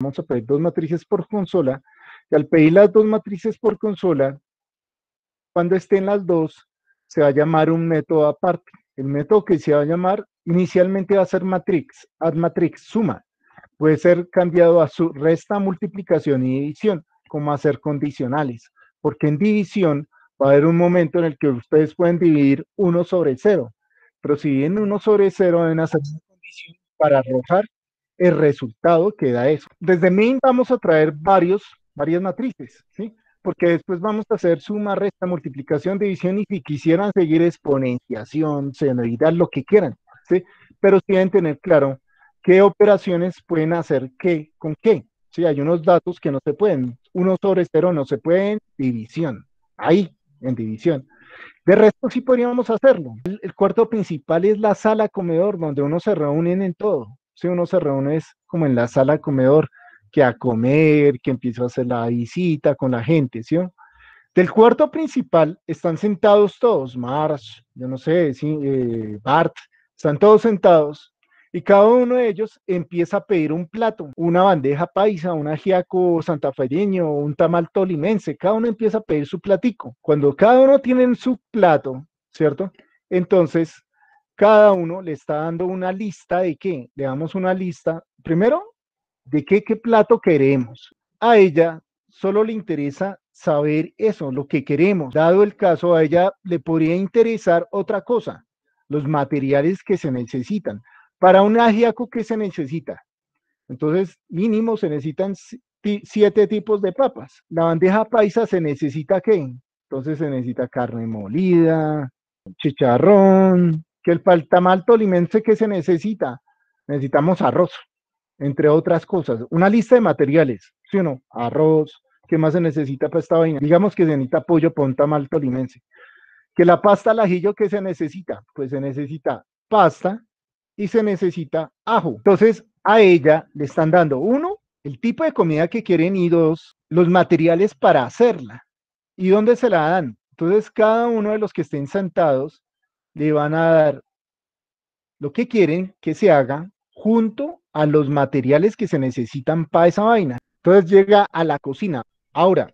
vamos a pedir dos matrices por consola, y al pedir las dos matrices por consola, cuando estén las dos, se va a llamar un método aparte. El método que se va a llamar inicialmente va a ser matrix, add matrix, suma. Puede ser cambiado a su resta, multiplicación y división, como hacer condicionales, porque en división va a haber un momento en el que ustedes pueden dividir 1 sobre 0, pero si dividen 1 sobre 0 deben hacer una condición para arrojar el resultado que da eso. Desde MIN vamos a traer varios, varias matrices, ¿sí? Porque después vamos a hacer suma, resta, multiplicación, división y si quisieran seguir exponenciación, senoidad, lo que quieran, ¿sí? Pero tienen deben tener claro qué operaciones pueden hacer qué con qué. Sí, hay unos datos que no se pueden. Uno sobre cero no se pueden división. Ahí, en división. De resto sí podríamos hacerlo. El, cuarto principal es la sala comedor, donde uno se reúne en todo. Si uno se reúne es como en la sala comedor, que a comer, que empieza a hacer la visita con la gente, ¿sí? Del cuarto principal están sentados todos, Mars, yo no sé, eh, Bart, están todos sentados y cada uno de ellos empieza a pedir un plato, una bandeja paisa, un ajiaco santafereño, un tamal tolimense, cada uno empieza a pedir su platico. Cuando cada uno tiene su plato, ¿cierto? Entonces cada uno le está dando una lista de qué. Le damos una lista, primero, de qué, plato queremos. A ella solo le interesa saber eso, lo que queremos. Dado el caso, a ella le podría interesar otra cosa, los materiales que se necesitan. Para un ajiaco, ¿qué se necesita? Entonces, mínimo se necesitan siete tipos de papas. La bandeja paisa se necesita qué? Entonces se necesita carne molida, chicharrón, que el paltamal tolimense que se necesita, necesitamos arroz, entre otras cosas, una lista de materiales, ¿sí o no? Arroz, ¿qué más se necesita para esta vaina? Digamos que se necesita pollo para un tamal tolimense. Que la pasta al ajillo que se necesita, pues se necesita pasta y se necesita ajo. Entonces, a ella le están dando, uno, el tipo de comida que quieren y dos, los materiales para hacerla. ¿Y dónde se la dan? Entonces, cada uno de los que estén sentados le van a dar lo que quieren que se haga junto a los materiales que se necesitan para esa vaina. Entonces llega a la cocina. Ahora,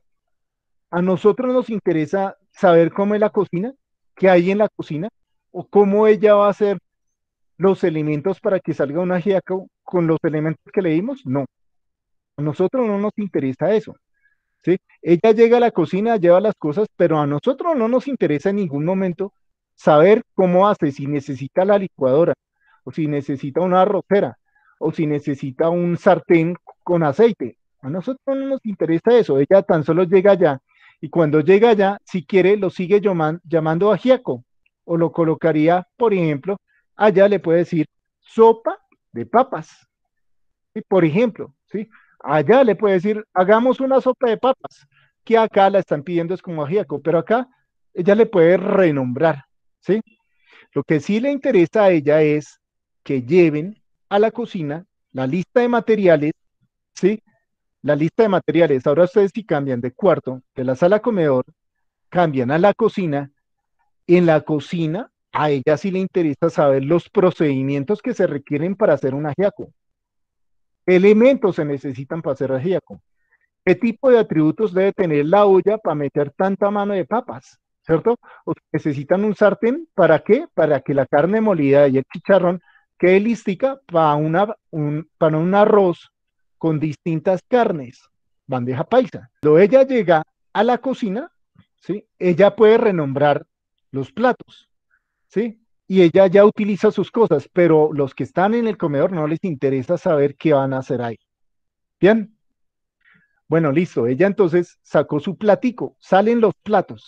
a nosotros nos interesa saber cómo es la cocina, qué hay en la cocina, o cómo ella va a hacer los elementos para que salga una ajiaco con los elementos que le dimos. No, a nosotros no nos interesa eso. ¿sí? Ella llega a la cocina, lleva las cosas, pero a nosotros no nos interesa en ningún momento saber cómo hace, si necesita la licuadora, o si necesita una arrocera, o si necesita un sartén con aceite. A nosotros no nos interesa eso, ella tan solo llega allá y cuando llega allá, si quiere, lo sigue llamando llamando Giaco o lo colocaría, por ejemplo, allá le puede decir sopa de papas, y por ejemplo, ¿sí? Allá le puede decir, hagamos una sopa de papas, que acá la están pidiendo es como Giaco pero acá ella le puede renombrar, ¿sí? Lo que sí le interesa a ella es que lleven a la cocina la lista de materiales, ¿sí? La lista de materiales. Ahora ustedes si cambian de cuarto, de la sala comedor, cambian a la cocina, en la cocina a ella sí le interesa saber los procedimientos que se requieren para hacer un ajiaco. ¿Qué elementos se necesitan para hacer ajiaco? ¿Qué tipo de atributos debe tener la olla para meter tanta mano de papas? ¿cierto? O necesitan un sartén, ¿para qué? Para que la carne molida y el chicharrón quede lística para, una, un, para un arroz con distintas carnes, bandeja paisa. Cuando ella llega a la cocina, ¿sí? Ella puede renombrar los platos, ¿sí? Y ella ya utiliza sus cosas, pero los que están en el comedor no les interesa saber qué van a hacer ahí. Bien. Bueno, listo. Ella entonces sacó su platico, salen los platos,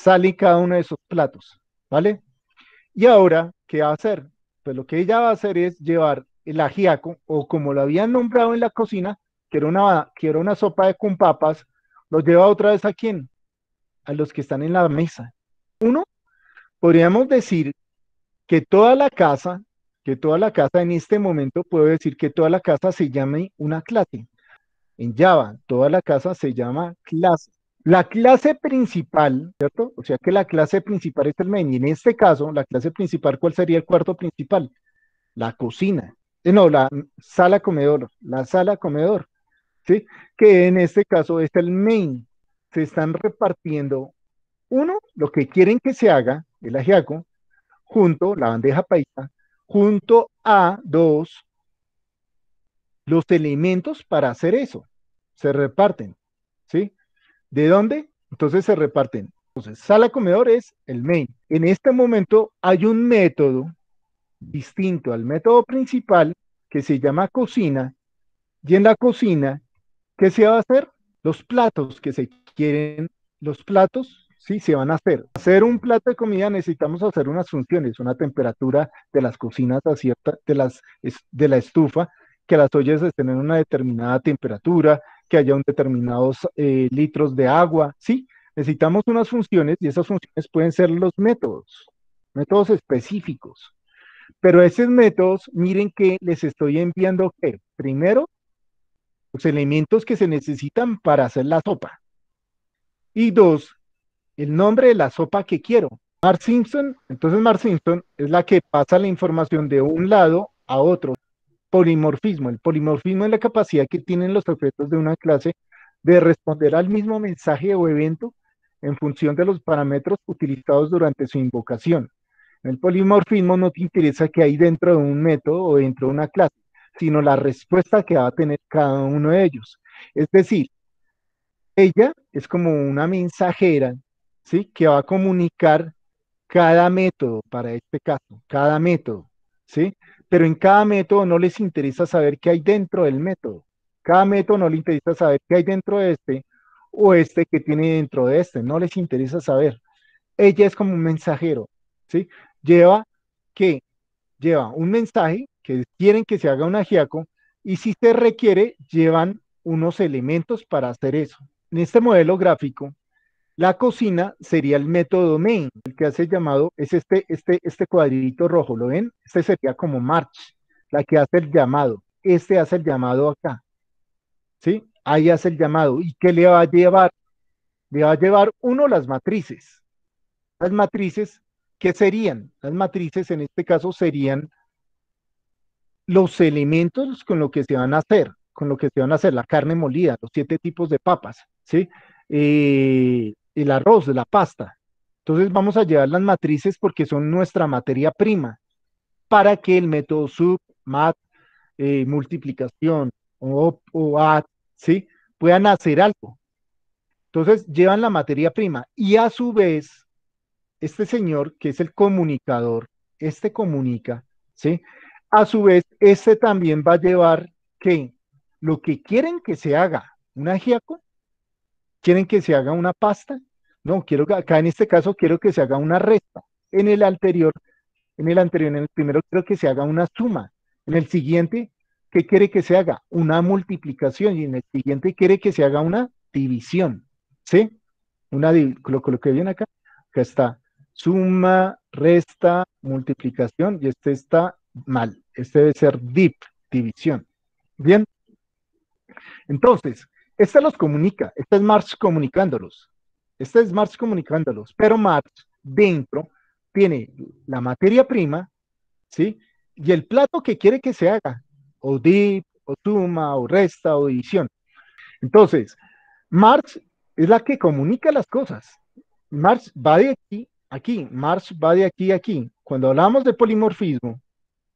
sale cada uno de esos platos, ¿vale? Y ahora, ¿qué va a hacer? Pues lo que ella va a hacer es llevar el ajiaco, o como lo habían nombrado en la cocina, que era una, una sopa de con papas, los lleva otra vez a quién? A los que están en la mesa. Uno, podríamos decir que toda la casa, que toda la casa en este momento, puedo decir que toda la casa se llame una clase. En Java, toda la casa se llama clase. La clase principal, ¿cierto? O sea que la clase principal es el Y En este caso, la clase principal, ¿cuál sería el cuarto principal? La cocina. Eh, no, la sala comedor. La sala comedor. ¿Sí? Que en este caso es el main. Se están repartiendo, uno, lo que quieren que se haga, el ajiaco, junto, la bandeja paisa, junto a, dos, los elementos para hacer eso. Se reparten. ¿De dónde? Entonces se reparten. Entonces, sala comedor es el main. En este momento hay un método distinto al método principal que se llama cocina. Y en la cocina, ¿qué se va a hacer? Los platos que se quieren, los platos ¿sí? Se van a hacer. Hacer un plato de comida necesitamos hacer unas funciones, una temperatura de las cocinas a cierta, de, las, de la estufa, que las ollas estén en una determinada temperatura, que haya un determinados eh, litros de agua, ¿sí? Necesitamos unas funciones y esas funciones pueden ser los métodos, métodos específicos. Pero esos métodos, miren que les estoy enviando, ¿qué? Primero, los elementos que se necesitan para hacer la sopa. Y dos, el nombre de la sopa que quiero. Mar Simpson, entonces Mar Simpson es la que pasa la información de un lado a otro polimorfismo. El polimorfismo es la capacidad que tienen los objetos de una clase de responder al mismo mensaje o evento en función de los parámetros utilizados durante su invocación. El polimorfismo no te interesa que hay dentro de un método o dentro de una clase, sino la respuesta que va a tener cada uno de ellos. Es decir, ella es como una mensajera, ¿sí? Que va a comunicar cada método, para este caso, cada método, ¿sí? pero en cada método no les interesa saber qué hay dentro del método. Cada método no le interesa saber qué hay dentro de este o este que tiene dentro de este. No les interesa saber. Ella es como un mensajero, ¿sí? Lleva que lleva un mensaje que quieren que se haga un agiaco y si se requiere llevan unos elementos para hacer eso. En este modelo gráfico la cocina sería el método main, el que hace llamado, es este, este, este cuadrito rojo, ¿lo ven? Este sería como March, la que hace el llamado. Este hace el llamado acá. ¿Sí? Ahí hace el llamado. ¿Y qué le va a llevar? Le va a llevar uno las matrices. Las matrices, ¿qué serían? Las matrices en este caso serían los elementos con lo que se van a hacer, con lo que se van a hacer la carne molida, los siete tipos de papas, ¿sí? Eh, el arroz, la pasta. Entonces vamos a llevar las matrices porque son nuestra materia prima para que el método sub, mat, eh, multiplicación o, o ¿sí? puedan hacer algo. Entonces llevan la materia prima y a su vez, este señor que es el comunicador, este comunica, ¿sí? A su vez, este también va a llevar que lo que quieren que se haga, una giaco, quieren que se haga una pasta, no, quiero que acá en este caso quiero que se haga una resta. En el anterior, en el anterior, en el primero quiero que se haga una suma. En el siguiente, ¿qué quiere que se haga? Una multiplicación. Y en el siguiente quiere que se haga una división. ¿Sí? Una lo que bien acá. Acá está. Suma, resta, multiplicación. Y este está mal. Este debe ser div división. Bien. Entonces, esta los comunica. Esta es Marx comunicándolos. Esta es Marx comunicándolos, pero Marx dentro tiene la materia prima, ¿sí? Y el plato que quiere que se haga, o dip, o suma, o resta, o división. Entonces, Marx es la que comunica las cosas. Marx va de aquí a aquí, Marx va de aquí a aquí. Cuando hablamos de polimorfismo,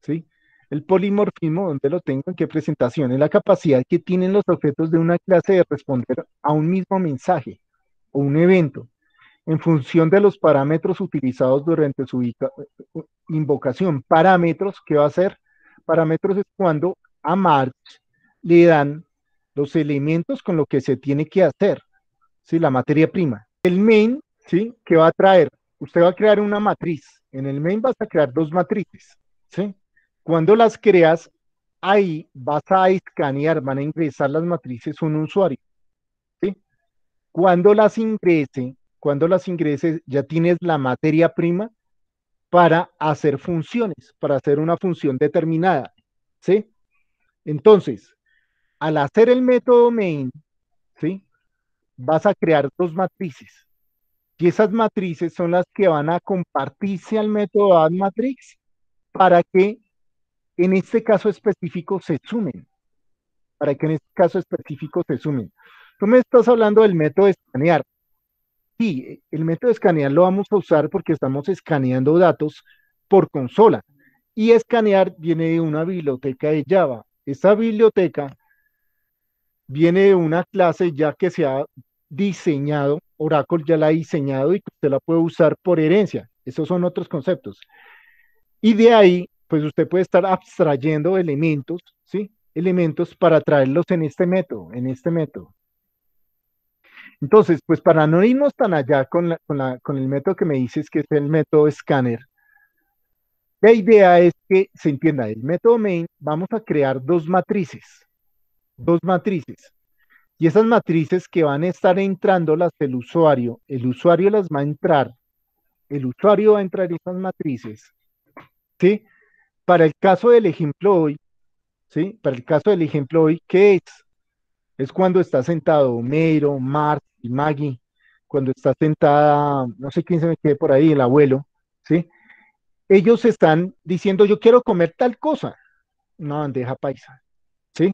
¿sí? El polimorfismo, ¿dónde lo tengo? ¿En qué presentación? Es la capacidad que tienen los objetos de una clase de responder a un mismo mensaje o un evento en función de los parámetros utilizados durante su invocación. Parámetros, ¿qué va a ser? Parámetros es cuando a March le dan los elementos con lo que se tiene que hacer, si la materia prima. El main, ¿sí? ¿qué va a traer? Usted va a crear una matriz. En el main vas a crear dos matrices. ¿sí? Cuando las creas, ahí vas a escanear, van a ingresar las matrices un usuario. Cuando las ingrese, cuando las ingreses, ya tienes la materia prima para hacer funciones, para hacer una función determinada. ¿Sí? Entonces, al hacer el método main, ¿sí? Vas a crear dos matrices. Y esas matrices son las que van a compartirse al método add matrix para que en este caso específico se sumen. Para que en este caso específico se sumen. Tú me estás hablando del método de escanear. Sí, el método de escanear lo vamos a usar porque estamos escaneando datos por consola. Y escanear viene de una biblioteca de Java. Esta biblioteca viene de una clase ya que se ha diseñado, Oracle ya la ha diseñado y usted la puede usar por herencia. Esos son otros conceptos. Y de ahí, pues usted puede estar abstrayendo elementos, ¿sí? Elementos para traerlos en este método, en este método. Entonces, pues para no irnos tan allá con, el método que me dices, que es el método escáner, la idea es que se entienda, el método main, vamos a crear dos matrices, dos matrices. Y esas matrices que van a estar entrando las del usuario, el usuario las va a entrar, el usuario va a entrar esas matrices, ¿sí? Para el caso del ejemplo hoy, ¿sí? Para el caso del ejemplo hoy, ¿qué es? Es cuando está sentado Homero, Mart y Maggie, cuando está sentada, no sé quién se me quede por ahí, el abuelo, ¿sí? Ellos están diciendo, yo quiero comer tal cosa, una bandeja paisa, ¿sí?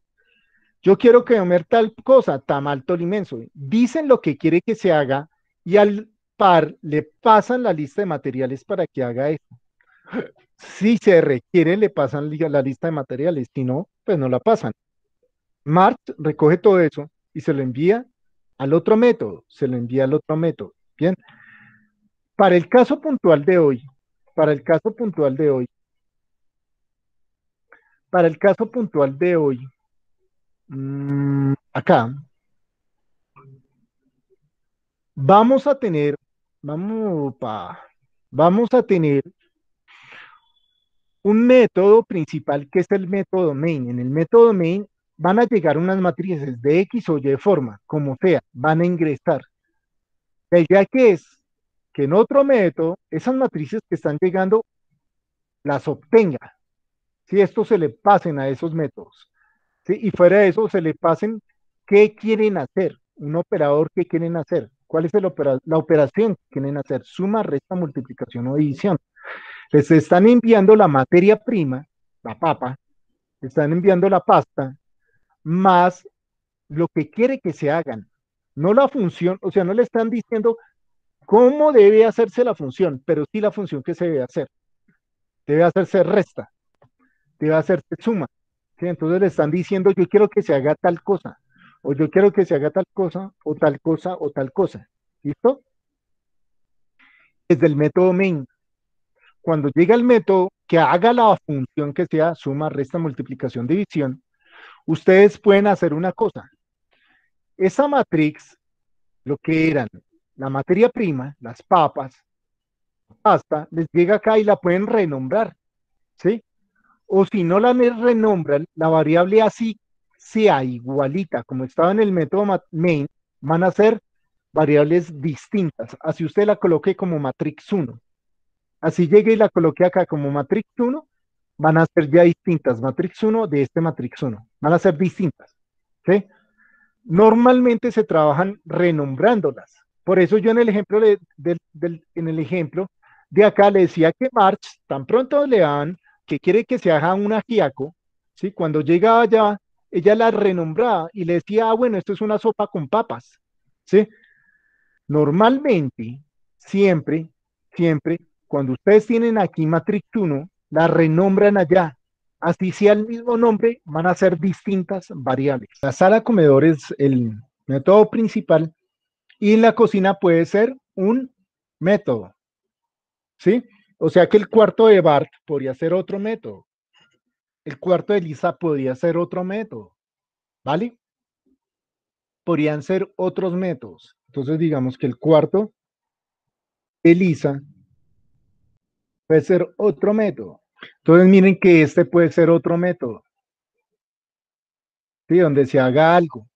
Yo quiero comer tal cosa, tamal tolimenso. Dicen lo que quiere que se haga y al par le pasan la lista de materiales para que haga eso. Si se requiere, le pasan la lista de materiales, si no, pues no la pasan. Mart recoge todo eso y se lo envía al otro método, se lo envía al otro método. Bien. Para el caso puntual de hoy, para el caso puntual de hoy, para el caso puntual de hoy, mm, acá, vamos a tener, vamos, vamos a tener un método principal que es el método main. En el método main van a llegar unas matrices de X o Y forma, como sea, van a ingresar. La idea que es que en otro método, esas matrices que están llegando, las obtenga. Si esto se le pasen a esos métodos. Y fuera de eso, se le pasen qué quieren hacer, un operador ¿qué quieren hacer, cuál es el la operación que quieren hacer, suma, resta, multiplicación o división. Les están enviando la materia prima, la papa, están enviando la pasta, más lo que quiere que se hagan, no la función, o sea, no le están diciendo cómo debe hacerse la función, pero sí la función que se debe hacer. Debe hacerse resta, debe hacerse suma. Entonces le están diciendo, yo quiero que se haga tal cosa, o yo quiero que se haga tal cosa, o tal cosa, o tal cosa. ¿Listo? Desde el método main. Cuando llega el método que haga la función que sea suma, resta, multiplicación, división, ustedes pueden hacer una cosa. Esa matrix, lo que eran la materia prima, las papas, pasta, les llega acá y la pueden renombrar, ¿sí? O si no la renombran, la variable así sea igualita, como estaba en el método main, van a ser variables distintas. Así usted la coloque como matrix 1. Así llegue y la coloque acá como matrix 1, van a ser ya distintas matrix 1 de este matrix 1 van a ser distintas. ¿sí? Normalmente se trabajan renombrándolas. Por eso yo en el ejemplo de, en el ejemplo de acá le decía que March, tan pronto le dan que quiere que se haga un ajiaco, ¿sí? cuando llega allá, ella la renombraba y le decía, ah, bueno, esto es una sopa con papas. ¿sí? Normalmente, siempre, siempre, cuando ustedes tienen aquí Matrix 1, la renombran allá así sea el mismo nombre, van a ser distintas variables. La sala comedor es el método principal y la cocina puede ser un método. ¿Sí? O sea que el cuarto de Bart podría ser otro método. El cuarto de Lisa podría ser otro método. ¿Vale? Podrían ser otros métodos. Entonces digamos que el cuarto de Lisa puede ser otro método. Entonces miren que este puede ser otro método, ¿sí? donde se haga algo.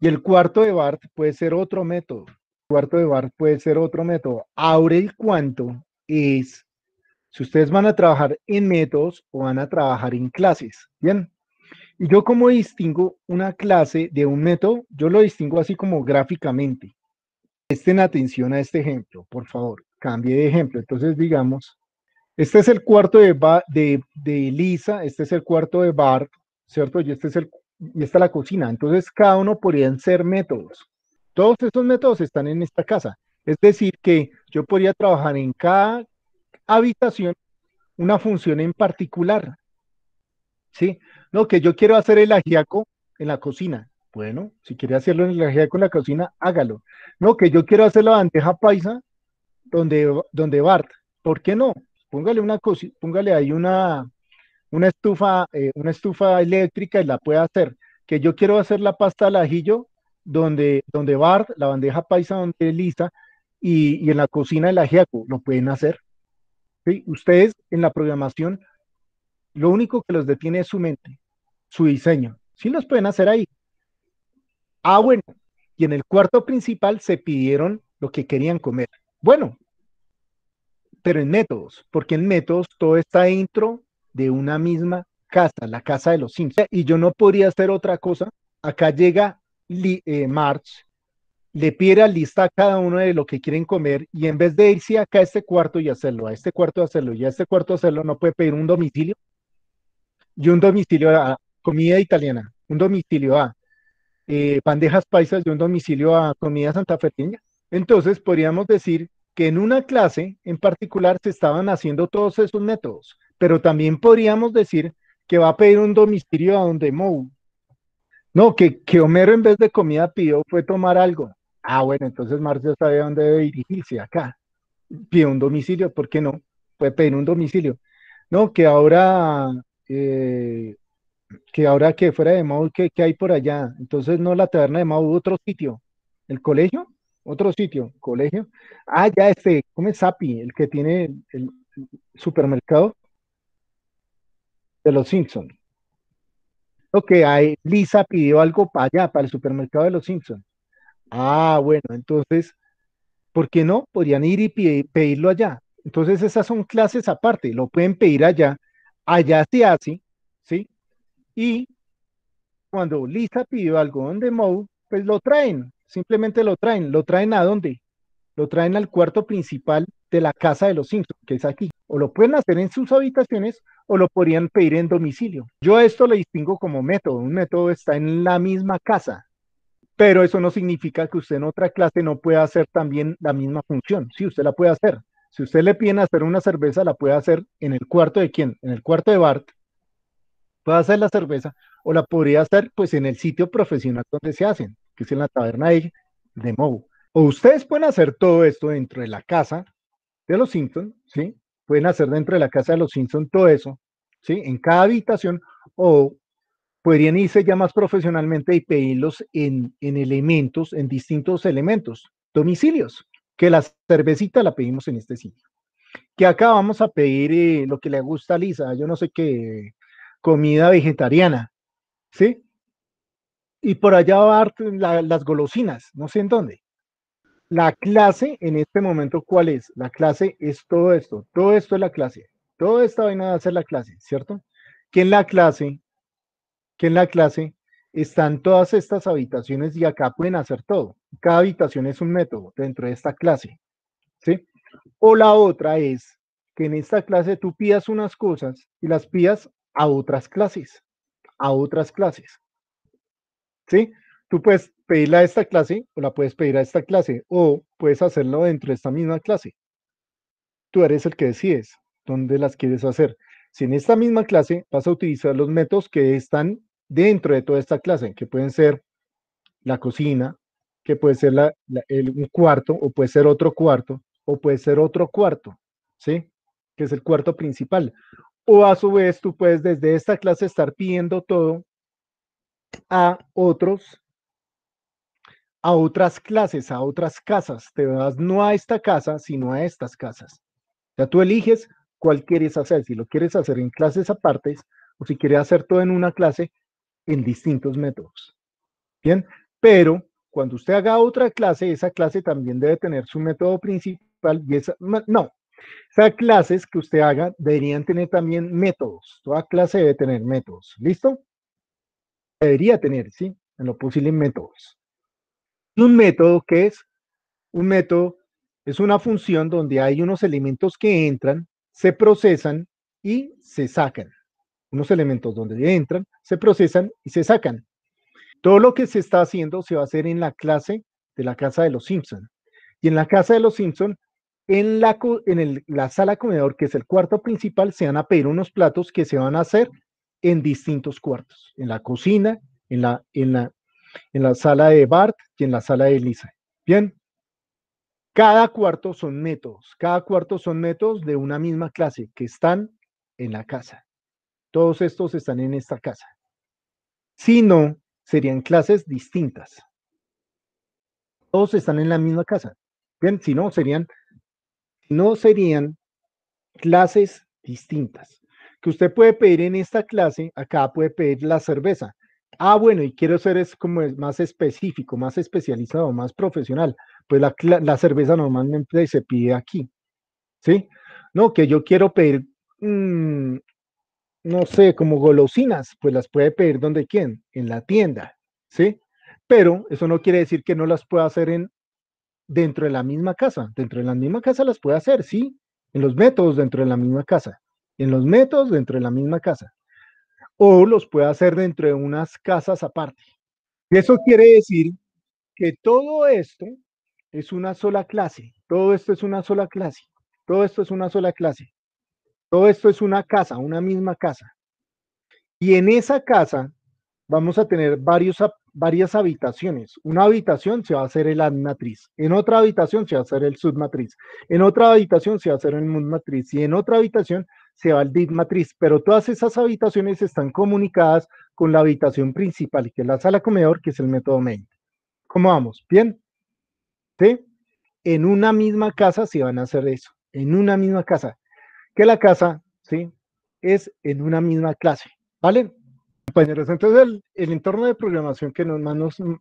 Y el cuarto de Bart puede ser otro método. El cuarto de Bart puede ser otro método. Ahora el cuánto es, si ustedes van a trabajar en métodos o van a trabajar en clases, ¿bien? ¿Y yo como distingo una clase de un método? Yo lo distingo así como gráficamente. Presten atención a este ejemplo, por favor, cambie de ejemplo. Entonces digamos, este es el cuarto de, de, Elisa, este es el cuarto de Bart, ¿cierto? Y, este es el, esta es la cocina. Entonces, cada uno podrían ser métodos. Todos estos métodos están en esta casa. Es decir, que yo podría trabajar en cada habitación una función en particular. ¿Sí? No, que yo quiero hacer el ajíaco en la cocina. Bueno, si quiere hacerlo en el ajíaco en la cocina, hágalo. No, que yo quiero hacer la bandeja paisa donde, donde Bart. ¿Por qué no? póngale una póngale ahí una, una estufa, eh, una estufa eléctrica y la puede hacer. Que yo quiero hacer la pasta al ajillo donde, donde Bart, la bandeja paisa donde Lisa y, y en la cocina el ajiaco, lo pueden hacer. Ustedes en la programación, lo único que los detiene es su mente, su diseño. Sí los pueden hacer ahí. Ah, bueno. Y en el cuarto principal se pidieron lo que querían comer. Bueno, pero en métodos, porque en métodos todo está dentro de una misma casa, la casa de los Simpsons. Y yo no podría hacer otra cosa. Acá llega eh, March, le pide a lista cada uno de lo que quieren comer y en vez de irse acá a este cuarto y hacerlo, a este cuarto hacerlo y a este cuarto hacerlo, no puede pedir un domicilio. Y un domicilio a comida italiana, un domicilio a eh, bandejas paisas y un domicilio a comida santa santafereña. Entonces podríamos decir que en una clase en particular se estaban haciendo todos esos métodos, pero también podríamos decir que va a pedir un domicilio a donde Mou. No, que, que Homero en vez de comida pidió fue tomar algo. Ah, bueno, entonces Marcio sabe dónde debe dirigirse, acá. pidió un domicilio, ¿por qué no? fue pedir un domicilio. No, que ahora, eh, que ahora que fuera de Mou, qué hay por allá? Entonces no la taberna de Mou, otro sitio. ¿El colegio? otro sitio, colegio. Ah, ya este, ¿cómo es Sapi? El que tiene el, supermercado de los Simpsons. Ok, ahí Lisa pidió algo para allá, para el supermercado de los Simpsons. Ah, bueno, entonces, ¿por qué no? Podrían ir y pedirlo allá. Entonces, esas son clases aparte, lo pueden pedir allá. Allá se hace, ¿sí? Y cuando Lisa pidió algo de Moe, pues lo traen simplemente lo traen. ¿Lo traen a dónde? Lo traen al cuarto principal de la casa de los Simpsons, que es aquí. O lo pueden hacer en sus habitaciones o lo podrían pedir en domicilio. Yo a esto lo distingo como método. Un método está en la misma casa, pero eso no significa que usted en otra clase no pueda hacer también la misma función. Sí, usted la puede hacer. Si usted le piden hacer una cerveza, la puede hacer en el cuarto de quién? En el cuarto de Bart. Puede hacer la cerveza o la podría hacer pues en el sitio profesional donde se hacen que es en la taberna de, de O ustedes pueden hacer todo esto dentro de la casa de los Simpson, ¿sí? Pueden hacer dentro de la casa de los Simpson todo eso, ¿sí? En cada habitación, o podrían irse ya más profesionalmente y pedirlos en, elementos, en distintos elementos, domicilios, que la cervecita la pedimos en este sitio. Que acá vamos a pedir eh, lo que le gusta a Lisa, yo no sé qué, comida vegetariana, ¿sí? y por allá va las golosinas, no sé en dónde. La clase en este momento, ¿cuál es? La clase es todo esto, todo esto es la clase, toda esta vaina va a ser la clase, ¿cierto? Que en la clase, que en la clase están todas estas habitaciones y acá pueden hacer todo. Cada habitación es un método dentro de esta clase, ¿sí? O la otra es que en esta clase tú pidas unas cosas y las pidas a otras clases, a otras clases. ¿sí? Tú puedes pedirla a esta clase o la puedes pedir a esta clase o puedes hacerlo dentro de esta misma clase. Tú eres el que decides dónde las quieres hacer. Si en esta misma clase vas a utilizar los métodos que están dentro de toda esta clase, que pueden ser la cocina, que puede ser el, un cuarto o puede ser otro cuarto o puede ser otro cuarto, ¿sí? Que es el cuarto principal. O a su vez tú puedes desde esta clase estar pidiendo todo a otros, a otras clases, a otras casas. Te vas no a esta casa, sino a estas casas. O sea, tú eliges cuál quieres hacer, si lo quieres hacer en clases apartes o si quieres hacer todo en una clase en distintos métodos. Bien, pero cuando usted haga otra clase, esa clase también debe tener su método principal y esa, no, esas clases que usted haga deberían tener también métodos. Toda clase debe tener métodos. ¿Listo? debería tener, ¿sí? En los posibles métodos. Un método que es un método es una función donde hay unos elementos que entran, se procesan y se sacan. Unos elementos donde entran, se procesan y se sacan. Todo lo que se está haciendo se va a hacer en la clase de la casa de los Simpson. Y en la casa de los Simpson, en la, la sala comedor, que es el cuarto principal, se van a pedir unos platos que se van a hacer en distintos cuartos, en la cocina, en la, en la, en la sala de Bart y en la sala de Lisa. Bien, cada cuarto son métodos, cada cuarto son métodos de una misma clase que están en la casa. Todos estos están en esta casa. Si no, serían clases distintas. Todos están en la misma casa. Bien, si no, serían, no serían clases distintas que usted puede pedir en esta clase, acá puede pedir la cerveza. Ah, bueno, y quiero ser es como más específico, más especializado, más profesional. Pues la, cerveza normalmente se pide aquí. ¿Sí? No, que yo quiero pedir, mm, no sé, como golosinas, pues las puede pedir donde quién? en la tienda. ¿Sí? Pero eso no quiere decir que no las pueda hacer en, dentro de la misma casa. Dentro de la misma casa las puede hacer, sí, en los métodos dentro de la misma casa en los métodos dentro de la misma casa. O los puede hacer dentro de unas casas aparte. Eso quiere decir que todo esto es una sola clase, todo esto es una sola clase, todo esto es una sola clase, todo esto es una casa, una misma casa. Y en esa casa vamos a tener varios, varias habitaciones. Una habitación se va a hacer el matriz, en otra habitación se va a hacer el submatriz, en otra habitación se va a hacer el matriz y en otra habitación se va al DIP matriz, pero todas esas habitaciones están comunicadas con la habitación principal, que es la sala comedor, que es el método main. ¿Cómo vamos? ¿Bien? ¿Sí? En una misma casa se van a hacer eso, en una misma casa. Que la casa, ¿sí? Es en una misma clase, ¿vale? pues entonces el, entorno de programación que nos, más